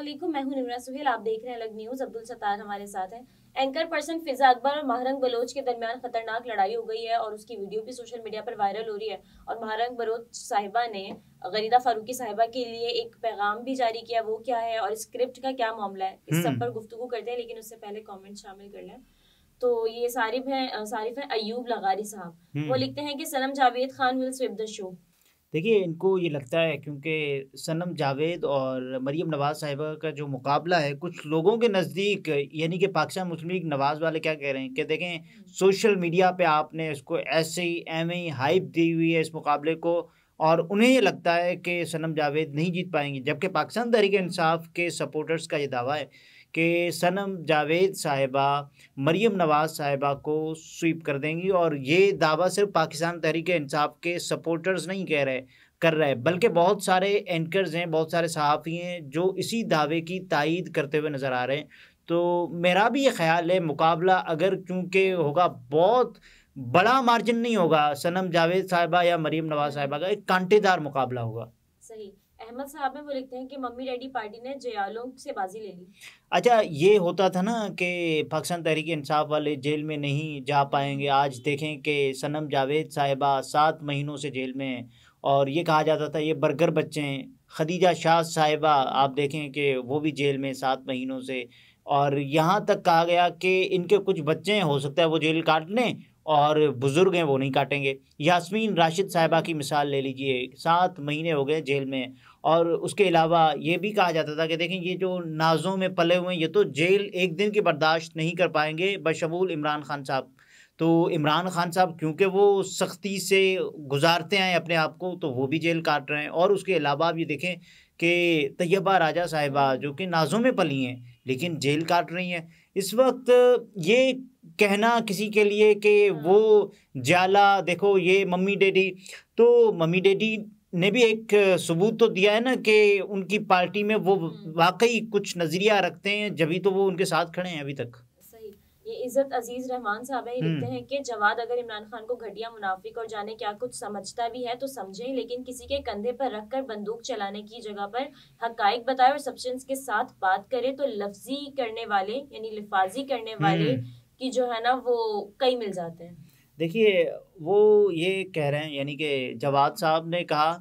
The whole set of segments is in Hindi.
असलम मैं हूं निमरा सुहेल आप देख रहे हैं अलग न्यूज अब्दुल सत्तार हमारे साथ हैं एंकर पर्सन फिजा अकबर और महारंग बलोच के दरमियान खतरनाक लड़ाई हो गई है और उसकी वीडियो भी सोशल मीडिया पर वायरल हो रही है और महारंग बलोच साहिबा ने गरीदा फारूकी साहिबा के लिए एक पैगाम भी जारी किया वो क्या है और स्क्रिप्ट का क्या मामला है इस सब हम्म। पर गुफ्तु करते हैं लेकिन उससे पहले कॉमेंट शामिल कर लें तो ये सारिफ है सारिफ है अयूब लगारी साहब वो हम्म। लिखते हैं कि Sanam Javed Khan will sweep the show देखिए इनको ये लगता है क्योंकि सनम जावेद और मरीम नवाज़ साहिबा का जो मुकाबला है कुछ लोगों के नज़दीक यानी कि पाकिस्तान मुस्लिम लीग नवाज़ वाले क्या कह रहे हैं कि देखें सोशल मीडिया पे आपने इसको ऐसे ही एम ही हाइप दी हुई है इस मुकाबले को और उन्हें ये लगता है कि सनम जावेद नहीं जीत पाएंगे जबकि पाकिस्तान तहरीक इंसाफ के सपोर्टर्स का ये दावा है कि सनम जावेद साहिबा मरीम नवाज़ साहिबा को स्वीप कर देंगी और ये दावा सिर्फ पाकिस्तान तहरीक इंसाफ के सपोर्टर्स नहीं कह रहे कर रहे बल्कि बहुत सारे एंकर्स हैं बहुत सारे सहाफ़ी हैं जो इसी दावे की तायद करते हुए नज़र आ रहे हैं तो मेरा भी ये ख्याल है मुकाबला अगर चूँकि होगा बहुत बड़ा मार्जिन नहीं होगा सनम जावेद साहिबा या मरीम नवाज साहिबा का एक कांटेदार मुकाबला होगा सही अहमद साहब में वो लिखते हैं कि मम्मी डैडी पार्टी ने जयालों से बाजी ले ली अच्छा ये होता था ना कि पाकिस्तान तहरीक इंसाफ वाले जेल में नहीं जा पाएंगे आज देखें कि सनम जावेद साहिबा सात महीनों से जेल में और ये कहा जाता था ये बर्गर बच्चे हैं खदीजा शाह साहिबा आप देखें कि वो भी जेल में सात महीनों से और यहाँ तक कहा गया कि इनके कुछ बच्चे हैं हो सकता है वो जेल काट लें और बुज़ुर्ग हैं वो नहीं काटेंगे यासमीन राशिद साहिबा की मिसाल ले लीजिए सात महीने हो गए जेल में और उसके अलावा ये भी कहा जाता था कि देखें ये जो नाजों में पले हुए हैं ये तो जेल एक दिन की बर्दाश्त नहीं कर पाएंगे बशमूल इमरान खान साहब तो इमरान खान साहब क्योंकि वो सख्ती से गुजारते हैं अपने आप को तो वो भी जेल काट रहे हैं और उसके अलावा आप ये देखें कि तैयबा राजा साहिबा जो कि नाजों में पली हैं लेकिन जेल काट रही हैं इस वक्त ये कहना किसी के लिए कि वो हाँ। जाला देखो ये मम्मी डैडी तो मम्मी डैडी ने भी हम्म। एक सबूत तो दिया है ना कि उनकी पार्टी में वो हम्म। वाकई कुछ नज़रिया रखते हैं जब तो वो उनके साथ खड़े हैं अभी तक ये इज्जत अजीज रहमान साहब है हम्म। लिखते हैं कि जवाद अगर इमरान खान को घटिया मुनाफिक और जाने क्या कुछ समझता भी है तो समझे लेकिन किसी के कंधे पर रखकर बंदूक चलाने की जगह पर हकाइक बताए और सब्सटेंस के साथ बात करे तो लफ्जी करने वाले यानी लिफाजी करने वाले की जो है ना वो कई मिल जाते हैं देखिए वो ये कह रहे हैं यानी कि जवाद साहब ने कहा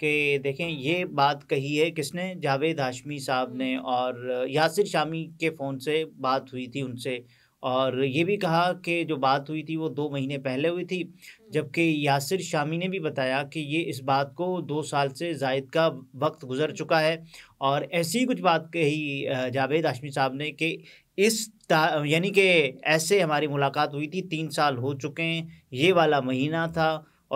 कि देखें ये बात कही है किसने जावेद हाशमी साहब ने हम्म। और यासिर शामी के फ़ोन से बात हुई थी उनसे और ये भी कहा कि जो बात हुई थी वो दो महीने पहले हुई थी हम्म। जबकि यासिर शामी ने भी बताया कि ये इस बात को दो साल से जायद का वक्त गुजर हम्म। चुका है और ऐसी कुछ बात कही जावेद हाशमी साहब ने कि इस यानी कि ऐसे हमारी मुलाकात हुई थी तीन साल हो चुके हैं ये वाला महीना था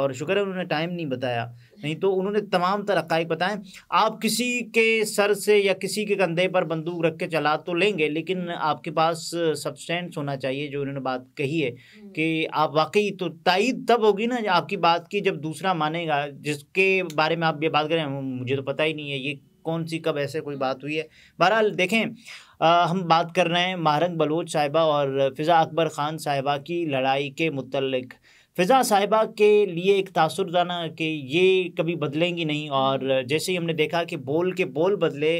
और शुक्र है उन्होंने टाइम नहीं बताया नहीं तो उन्होंने तमाम तर हक़ बताएं आप किसी के सर से या किसी के कंधे पर बंदूक रख के चला तो लेंगे लेकिन आपके पास सब्सटेंस होना चाहिए जो उन्होंने बात कही है हम्म। कि आप वाकई तो तइद तब होगी ना आपकी बात की जब दूसरा मानेगा जिसके बारे में आप ये बात करें मुझे तो पता ही नहीं है ये कौन सी कब ऐसे कोई बात हुई है बहरहाल देखें आ, हम बात कर रहे हैं महारंग बलोच साहिबा और फ़िज़ा अकबर ख़ान साहिबा की लड़ाई के मुतलक फ़िज़ा साहिबा के लिए एक तासर जाना कि ये कभी बदलेंगी नहीं और जैसे ही हमने देखा कि बोल के बोल बदले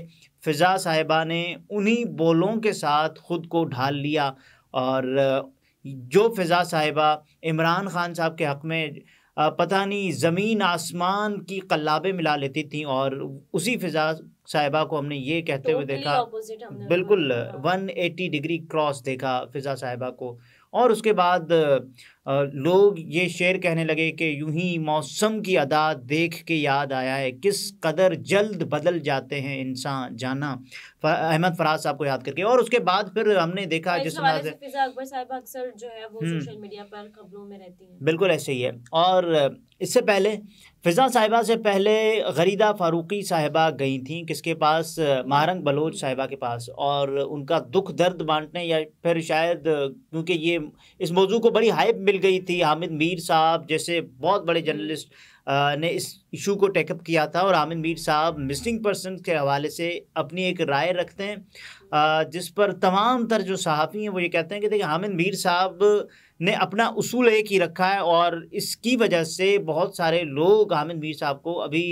फ़िज़ा साहिबा ने उन्हीं बोलों के साथ ख़ुद को ढाल लिया और जो फ़िज़ा साहिबा इमरान ख़ान साहब के हक़ में पता नहीं ज़मीन आसमान की कल्लाबें मिला लेती थी और उसी फिजा साहिबा को हमने ये कहते तो हुए देखा बिल्कुल 180 डिग्री क्रॉस देखा फिजा साहिबा को और उसके बाद लोग ये शेर कहने लगे कि यूं ही मौसम की अदा देख के याद आया है किस कदर जल्द बदल जाते हैं इंसान जाना अहमद फराज साहब को याद करके और उसके बाद फिर हमने देखा जिस अकबर साहब अक्सर जो है वो हम्म। सोशल मीडिया पर खबरों में हैं बिल्कुल ऐसे ही है और इससे पहले फिज़ा साहिबा से पहले गरीदा फारूकी साहिबा गई थी किसके पास महारंग बलोच साहिबा के पास और उनका दुख दर्द बांटने या फिर शायद क्योंकि ये इस मौजू को बड़ी हाइप मिल गई थी हामिद मीर साहब जैसे बहुत बड़े जर्नलिस्ट ने इस इशू को टेकअप किया था और आमिर मीर साहब मिसिंग पर्सन के हवाले से अपनी एक राय रखते हैं जिस पर तमाम तर जो सहाफ़ी हैं वो ये कहते हैं कि देखिए हामिद मीर साहब ने अपना उसूल एक ही रखा है और इसकी वजह से बहुत सारे लोग हामिद मीर साहब को अभी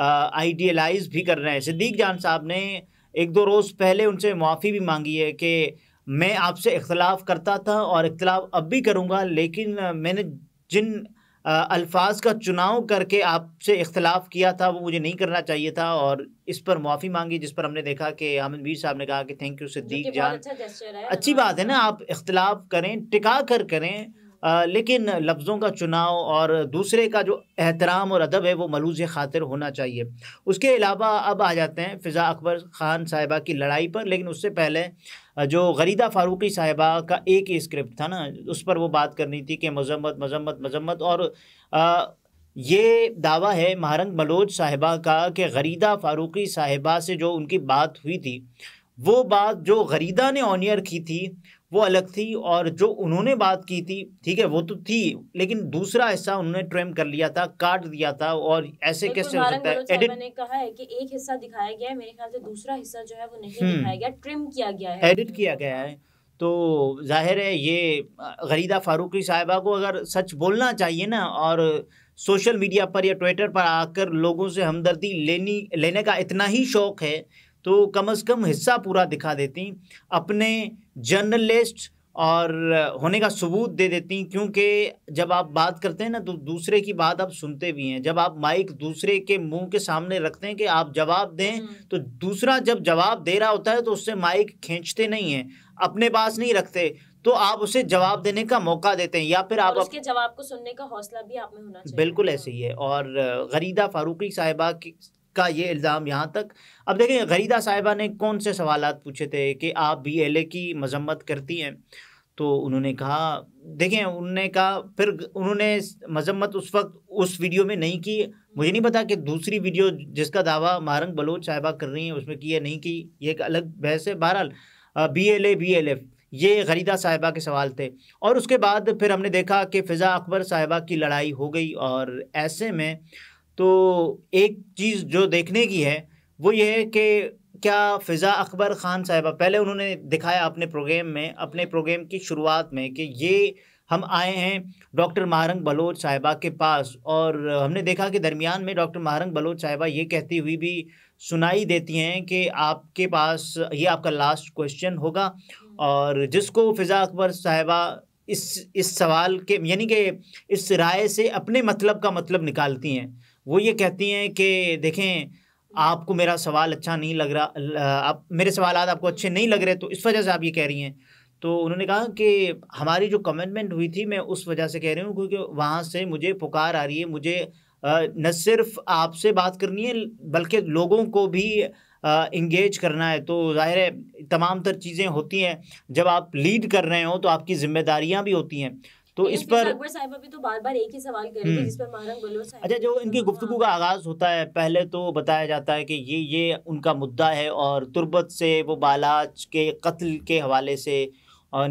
आइडियलाइज भी कर रहे हैं सिद्दीक जान साहब ने एक दो रोज़ पहले उनसे माफ़ी भी मांगी है कि मैं आपसे इख्तलाफ करता था और इख्तलाफ अब भी करूँगा लेकिन मैंने जिन अल्फाज का चुनाव करके आपसे इख्तलाफ किया था वो मुझे नहीं करना चाहिए था और इस पर माफ़ी मांगी जिस पर हमने देखा कि हामिद वीर साहब ने कहा कि थैंक यू सिद्दीक जान अच्छा अच्छी हाँ। बात है ना आप इख्तलाफ करें टिका कर करें लेकिन लफ्ज़ों का चुनाव और दूसरे का जो एहतराम और अदब है वो मलूज़ खातिर होना चाहिए उसके अलावा अब आ जाते हैं फ़िज़ा अकबर ख़ान साहिबा की लड़ाई पर लेकिन उससे पहले जो गरीदा फ़ारूकी साहिबा का एक ही स्क्रिप्ट था ना उस पर वो बात करनी थी कि मजम्मत मजम्मत मजम्मत और आ, ये दावा है महारंग मलोज साहिबा का कि गरीदा फ़ारूकी साहिबा से जो उनकी बात हुई थी वो बात जो गरीदा ने ऑनियर की थी वो अलग थी और जो उन्होंने बात की थी ठीक है वो तो थी लेकिन दूसरा हिस्सा उन्होंने ट्रेम कर लिया था काट दिया था और ऐसे कैसे हो सकता है एडिट मैंने कहा है कि एक हिस्सा दिखाया गया है मेरे ख्याल से दूसरा हिस्सा जो है वो नहीं हम्म। दिखाया गया ट्रिम किया गया है एडिट किया गया है तो जाहिर है ये गरीदा फारूकी साहिबा को अगर सच बोलना चाहिए ना और सोशल मीडिया पर या ट्विटर पर आकर लोगों से हमदर्दी लेनी लेने का इतना ही शौक़ है तो कम अज़ कम हिस्सा पूरा दिखा देती अपने जर्नलिस्ट और होने का सबूत दे देती हैं क्योंकि जब आप बात करते हैं ना तो दूसरे की बात आप सुनते भी हैं जब आप माइक दूसरे के मुंह के सामने रखते हैं कि आप जवाब दें हम्म। तो दूसरा जब जवाब दे रहा होता है तो उससे माइक खींचते नहीं हैं अपने पास नहीं रखते तो आप उसे जवाब देने का मौका देते हैं या फिर आप उसके जवाब को सुनने का हौसला भी आप में होना चाहिए बिल्कुल हाँ। ऐसे ही है और गरीदा फारूकी साहिबा का ये इल्ज़ाम यहाँ तक अब देखें गरीदा साहिबा ने कौन से सवाल पूछे थे कि आप बी एल ए की मजम्मत करती हैं तो उन्होंने कहा देखें उन्होंने कहा फिर उन्होंने मजम्मत उस वक्त उस वीडियो में नहीं की मुझे नहीं पता कि दूसरी वीडियो जिसका दावा मारंग बलोच साहिबा कर रही हैं उसमें की है नहीं की ये एक अलग बहस है बहरहाल B L A B L F ये गरीदा साहिबा के सवाल थे और उसके बाद फिर हमने देखा कि फ़िज़ा अकबर साहिबा की लड़ाई हो गई और ऐसे में तो एक चीज़ जो देखने की है वो ये है कि क्या फ़िज़ा अकबर ख़ान साहिबा पहले उन्होंने दिखाया अपने प्रोग्राम में अपने प्रोग्राम की शुरुआत में कि ये हम आए हैं डॉक्टर महारंग बलोच साहिबा के पास और हमने देखा कि दरमियान में डॉक्टर महारंग बलोच साहिबा ये कहती हुई भी सुनाई देती हैं कि आपके पास ये आपका लास्ट क्वेश्चन होगा और जिसको फ़िज़ा अकबर साहिबा इस इस सवाल के यानी कि इस राय से अपने मतलब का मतलब निकालती हैं वो ये कहती हैं कि देखें आपको मेरा सवाल अच्छा नहीं लग रहा आप मेरे सवाल आपको अच्छे नहीं लग रहे तो इस वजह से आप ये कह रही हैं तो उन्होंने कहा कि हमारी जो कमिटमेंट हुई थी मैं उस वजह से कह रही हूँ क्योंकि वहाँ से मुझे पुकार आ रही है मुझे न सिर्फ आपसे बात करनी है बल्कि लोगों को भी इंगेज करना है तो ज़ाहिर है तमाम तर चीज़ें होती हैं जब आप लीड कर रहे हो तो आपकी ज़िम्मेदारियाँ भी होती हैं तो इस पर तो बार बार एक ही सवाल कर रहे थे हम्म। जिस पर मारंग अच्छा जो इनकी गुफ्तु हाँ। का आगाज होता है पहले तो बताया जाता है कि ये ये उनका मुद्दा है और तुर्बत से वो बालाज के कत्ल के हवाले से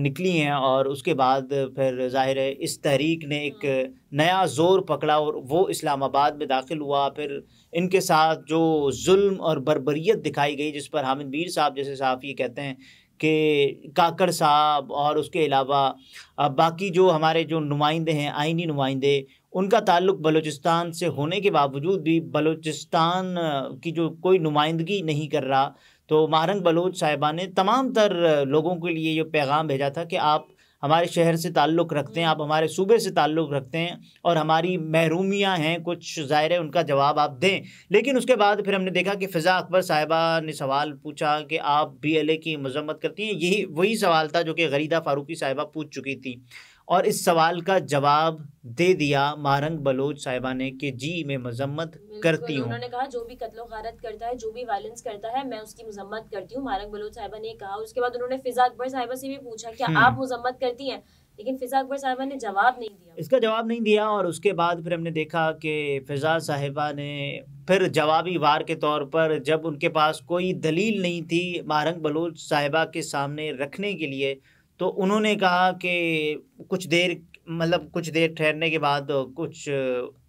निकली हैं और उसके बाद फिर जाहिर है इस तहरीक ने एक हाँ। नया जोर पकड़ा और वो इस्लामाबाद में दाखिल हुआ फिर इनके साथ जो जुल्म और बरबरीत दिखाई गई जिस पर हामिद मीर साहब जैसे साफ़ ये कहते हैं के काकड़ साहब और उसके अलावा बाकी जो हमारे जो नुमाइंदे हैं आइनी नुमाइंदे उनका ताल्लुक बलूचिस्तान से होने के बावजूद भी बलूचिस्तान की जो कोई नुमाइंदगी नहीं कर रहा तो महारंग बलोच साहिबा ने तमाम तर लोगों के लिए ये पैगाम भेजा था कि आप हमारे शहर से ताल्लुक़ रखते हैं आप हमारे सूबे से ताल्लुक़ रखते हैं और हमारी महरूमियाँ हैं कुछ ज़ाहिर है उनका जवाब आप दें लेकिन उसके बाद फिर हमने देखा कि फ़िज़ा अकबर साहिबा ने सवाल पूछा कि आप बी एल ए की मजम्मत करती हैं यही वही सवाल था जो कि गरीदा फारूकी साहिबा पूछ चुकी थी और इस सवाल का जवाब दे दिया मारंग बलोच साहिबा ने कि जी मैं मजम्मत करती हूँ उन्होंने कहा जो भी कत्लो गारत करता है जो भी वायलेंस करता है मैं उसकी मजम्मत करती हूँ मारंग बलोच साहिबा ने कहा उसके बाद उन्होंने फिजा अकबर साहिबा से भी पूछा क्या हम्म। आप मजम्मत करती हैं लेकिन फिजा अकबर साहिबा ने जवाब नहीं दिया इसका जवाब नहीं दिया और उसके बाद फिर हमने देखा कि फिजा साहिबा ने फिर जवाबी वार के तौर पर जब उनके पास कोई दलील नहीं थी मारंग बलोच साहिबा के सामने रखने के लिए तो उन्होंने कहा कि कुछ देर मतलब कुछ देर ठहरने के बाद कुछ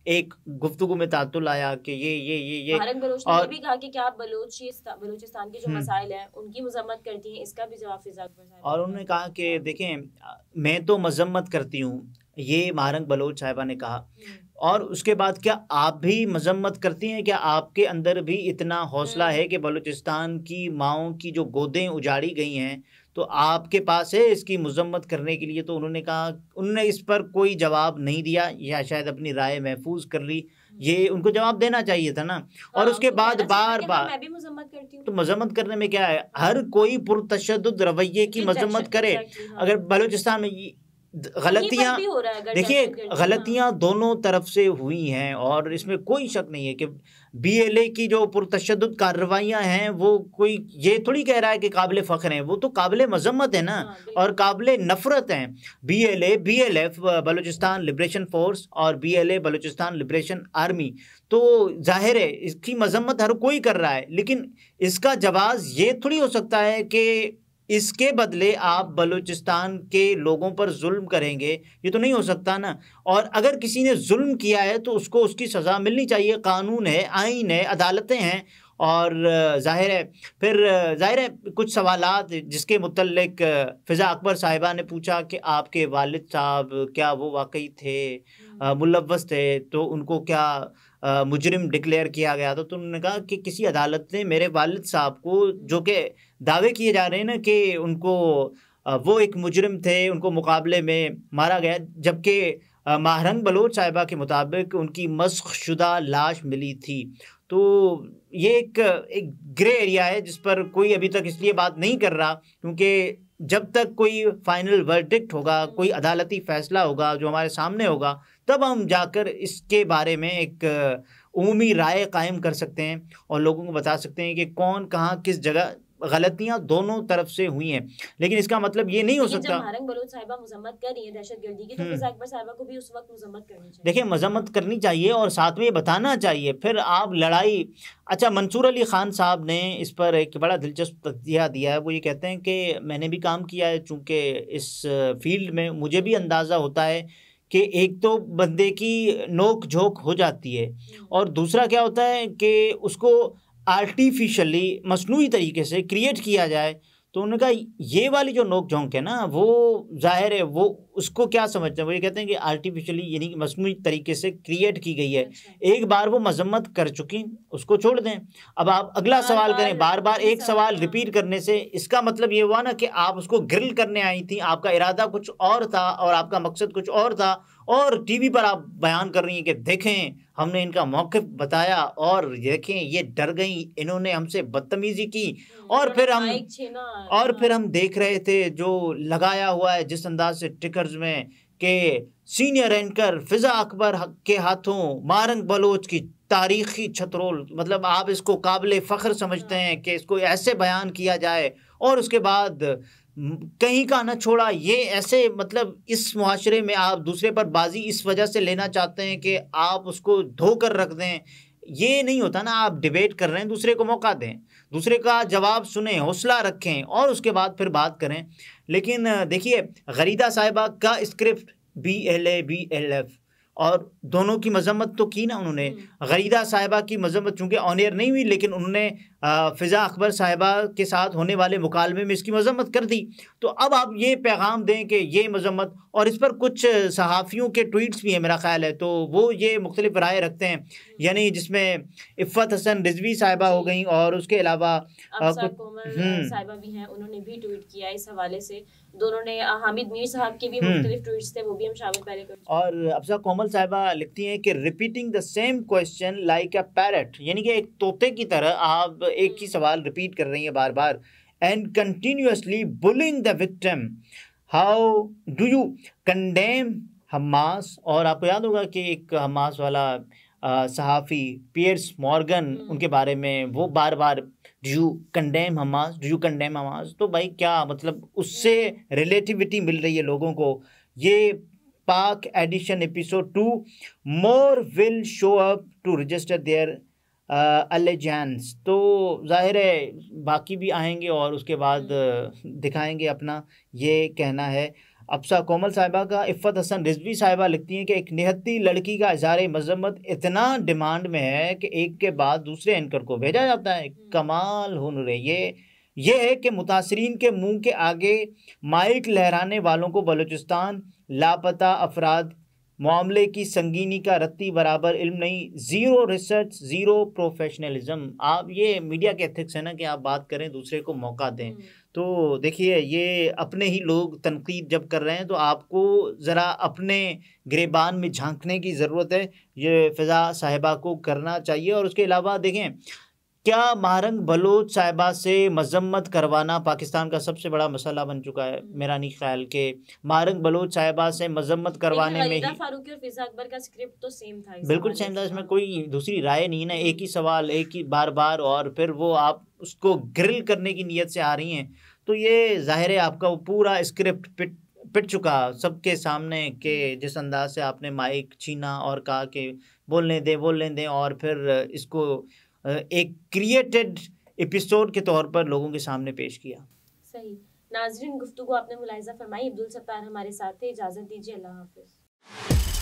एक गुफ्तगु में तातुल आया कि ये ये ये ये और, ने भी कहा कि क्या आप बलूचिस्तान के जो हम्म। मसाइल हैं उनकी मजम्मत करती हैं इसका भी जवाब फिजा और उन्होंने कहा कि अच्छा। देखें मैं तो मजम्मत करती हूँ ये मारंग बलोच साहिबा ने कहा हम्म। और उसके बाद क्या आप भी मजम्मत करती हैं क्या आपके अंदर भी इतना हौसला हम्म। है कि बलूचिस्तान की माओ की जो गोदें उजाड़ी गई हैं तो आपके पास है इसकी मजम्मत करने के लिए तो उन्होंने कहा उनने इस पर कोई जवाब नहीं दिया या शायद अपनी राय महफूज कर ली ये हम्म। उनको जवाब देना चाहिए था ना और हाँ, उसके बाद बार बार तो मजम्मत करने में क्या है हर कोई पुरतशद रवैये की मजम्मत करे हाँ। अगर बलूचिस्तान में गलतियाँ देखिए हाँ। गलतियाँ दोनों तरफ से हुई हैं और इसमें कोई शक नहीं है कि बीएलए की जो पुरतशद कार्रवाइयाँ हैं वो कोई ये थोड़ी कह रहा है कि काबिल फ़ख्र हैं वो तो काबिल मजम्मत है ना हाँ, और काबिल नफ़रत हैं B L A B L F Balochistan liberation force और B L A Balochistan liberation army तो जाहिर है इसकी मजम्मत हर कोई कर रहा है लेकिन इसका जवाब ये थोड़ी हो सकता है कि इसके बदले आप बलूचिस्तान के लोगों पर जुल्म करेंगे ये तो नहीं हो सकता ना और अगर किसी ने जुल्म किया है तो उसको उसकी सज़ा मिलनी चाहिए कानून है आइन है अदालतें हैं और जाहिर है फिर जाहिर है कुछ सवाल जिसके मतलब फ़िज़ा अकबर साहिबा ने पूछा कि आपके वालिद साहब क्या वो वाकई थे मुलवस थे तो उनको क्या मुजरिम डिक्लेयर किया गया था तो उन्होंने कहा कि किसी अदालत ने मेरे वालिद साहब को जो कि दावे किए जा रहे हैं ना कि उनको वो एक मुजरिम थे उनको मुकाबले में मारा गया जबकि माहरंग बलोच साहिबा के मुताबिक उनकी मस्क शुदा लाश मिली थी तो ये एक एक ग्रे एरिया है जिस पर कोई अभी तक इसलिए बात नहीं कर रहा क्योंकि जब तक कोई फाइनल वर्डिक्ट होगा कोई अदालती फ़ैसला होगा जो हमारे सामने होगा तब हम जाकर इसके बारे में एक उमूमी राय कायम कर सकते हैं और लोगों को बता सकते हैं कि कौन कहाँ किस जगह गलतियां दोनों तरफ से हुई हैं लेकिन इसका मतलब ये नहीं हो सकता तो हम्म। देखिए मजम्मत करनी चाहिए और साथ में ये बताना चाहिए फिर आप लड़ाई अच्छा मंसूर अली खान साहब ने इस पर एक बड़ा दिलचस्प तजिया दिया है वो ये कहते हैं कि मैंने भी काम किया है चूँकि इस फील्ड में मुझे भी अंदाज़ा होता है कि एक तो बंदे की नोक झोंक हो जाती है हम्म। और दूसरा क्या होता है कि उसको आर्टिफिशली मसनू तरीके से क्रिएट किया जाए तो उन्होंने कहा ये वाली जो नोक झोंक है ना वो जाहिर है वो उसको क्या समझते हैं वो ये कहते हैं कि आर्टिफिशली यानी मसनू तरीके से क्रिएट की गई है अच्छा। एक बार वो मजम्मत कर चुकी उसको छोड़ दें अब आप अगला सवाल करें बार बार एक सवाल रिपीट हाँ। करने से इसका मतलब ये हुआ ना कि आप उसको ग्रिल करने आई थी आपका इरादा कुछ और था और आपका मकसद कुछ और था और टीवी पर आप बयान कर रही हैं कि देखें हमने इनका मौक़ बताया और देखें ये डर गई इन्होंने हमसे बदतमीज़ी की हम्म, और फिर हम और फिर हाँ। हम देख रहे थे जो लगाया हुआ है जिस अंदाज से टिकर्स में के सीनियर एंकर फिजा अकबर के हाथों मारंग बलोच की तारीखी छतरोल मतलब आप इसको काबिल फ़ख्र समझते हाँ। हैं कि इसको ऐसे बयान किया जाए और उसके बाद कहीं का ना छोड़ा ये ऐसे मतलब इस माशरे में आप दूसरे पर बाजी इस वजह से लेना चाहते हैं कि आप उसको धो कर रख दें ये नहीं होता ना आप डिबेट कर रहे हैं दूसरे को मौका दें दूसरे का जवाब सुने हौसला रखें और उसके बाद फिर बात करें लेकिन देखिए गरीदा साहिबा का script B L A B L F और दोनों की मजम्मत तो की ना उन्होंने हम्म। गरीदा साहिबा की मजम्मत चूँकि ऑन एयर नहीं हुई लेकिन उन्होंने फ़िज़ा अकबर साहिबा के साथ होने वाले मुकालमे में इसकी मजम्मत कर दी तो अब आप ये पैगाम दें कि ये मजम्मत और इस पर कुछ सहाफ़ियों के ट्वीट्स भी हैं मेरा ख्याल है तो वो ये मुख्तलिफ राय रखते हैं हम्म। यानी जिसमें इफ़त हसन रिजवी साहिबा हो गई और उसके अलावा हम्म। साहिबा भी हैं उन्होंने भी ट्वीट किया इस हवाले से दोनों ने हामिद मीर साहब के भी हम्म। मुख्तलिफ ट्वीट्स थे वो भी हम शामिल पहले कर और अफजा कोमल लिखती हैं कि repeating the same question like a parrot यानी कि एक तोते की तरह आप एक ही हम्म। सवाल रिपीट कर रही हैं बार बार and continuously bullying the victim how do you condemn Hamas और आपको याद होगा कि एक हमास वाला सहाफ़ी पियर्स मॉर्गन उनके बारे में वो बार बार do you condemn Hamas do you condemn Hamas तो भाई क्या मतलब उससे रिलेटिविटी मिल रही है लोगों को ये Pak edition episode two more will show up to register their allegiance तो जाहिर है बाकी भी आएंगे और उसके बाद uh, दिखाएंगे अपना ये कहना है अफसा कोमल साहिबा का इफ़त हसन रिजवी साहिबा लिखती हैं कि एक निहत्ती लड़की का इजहार मजम्मत इतना डिमांड में है कि एक के बाद दूसरे एंकर को भेजा जाता है हम्म। कमाल हुनर है ये ये है कि मुतासरीन के मुंह के आगे माइक लहराने वालों को बलूचिस्तान लापता अफराद मामले की संगीनी का रत्ती बराबर इल्म नहीं ज़ीरो रिसर्च ज़ीरो प्रोफेशनलिज्म आप ये मीडिया के एथिक्स है ना कि आप बात करें दूसरे को मौका दें हम्म। तो देखिए ये अपने ही लोग तनकीद जब कर रहे हैं तो आपको ज़रा अपने ग्रेबान में झांकने की ज़रूरत है ये फ़िज़ा साहिबा को करना चाहिए और उसके अलावा देखें क्या महारंग बलोच साहिबा से मजम्मत करवाना पाकिस्तान का सबसे बड़ा मसला बन चुका है मेरा नहीं ख्याल के महारंग बलोच साहिबा से मजम्मत करवाने में ही तो बिल्कुल सेम था इसमें कोई दूसरी राय नहीं ना एक ही सवाल एक ही बार बार और फिर वो आप उसको ग्रिल करने की नीयत से आ रही हैं तो ये ज़ाहिर है आपका वो पूरा स्क्रिप्ट पिट पिट चुका सबके सामने के जिस अंदाज से आपने माइक छीना और कहा कि बोलने दें बोलने दें और फिर इसको एक क्रिएटेड एपिसोड के तौर पर लोगों के सामने पेश किया सही नाजरीन गुफ्तु आपने मुलायजा फरमाई अब्दुल सत्तार हमारे साथ थे इजाज़त दीजिए अल्लाह हाफिज़